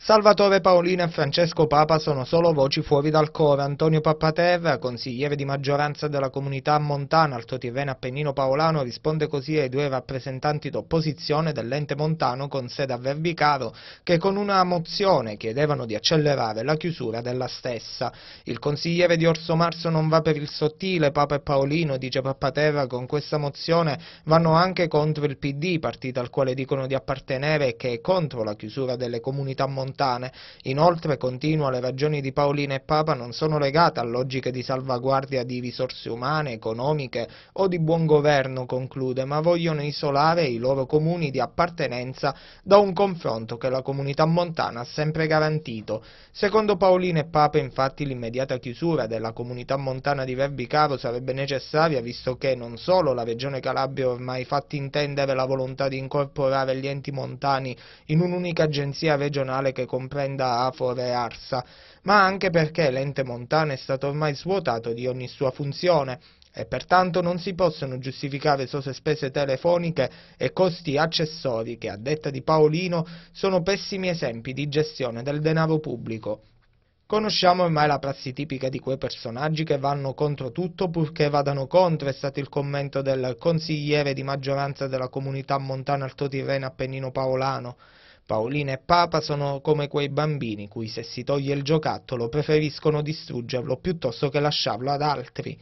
Salvatore Paolino e Francesco Papa sono solo voci fuori dal coro. Antonio Pappaterra, consigliere di maggioranza della comunità montana Alto Tirreno Appennino Paolano, risponde così ai due rappresentanti d'opposizione dell'ente montano con sede a Verbicaro che con una mozione chiedevano di accelerare la chiusura della stessa. Il consigliere di Orso Marzo non va per il sottile, Papa e Paolino, dice Pappaterra, con questa mozione vanno anche contro il PD, partito al quale dicono di appartenere e che è contro la chiusura delle comunità montane lontane. Inoltre, continua, le ragioni di Paolina e Papa non sono legate a logiche di salvaguardia di risorse umane, economiche o di buon governo, conclude, ma vogliono isolare i loro comuni di appartenenza da un confronto che la comunità montana ha sempre garantito. Secondo Paolina e Papa, infatti, l'immediata chiusura della comunità montana di Verbicaro sarebbe necessaria, visto che non solo la regione Calabria ha ormai fatto intendere la volontà di incorporare gli enti montani in un'unica agenzia regionale che comprenda Afora e Arsa, ma anche perché l'ente montano è stato ormai svuotato di ogni sua funzione e pertanto non si possono giustificare sose spese telefoniche e costi accessori che, a detta di Paolino, sono pessimi esempi di gestione del denaro pubblico. Conosciamo ormai la prassi tipica di quei personaggi che vanno contro tutto purché vadano contro, è stato il commento del consigliere di maggioranza della comunità montana altotirrena Appennino Paolano. Paolina e Papa sono come quei bambini cui se si toglie il giocattolo preferiscono distruggerlo piuttosto che lasciarlo ad altri.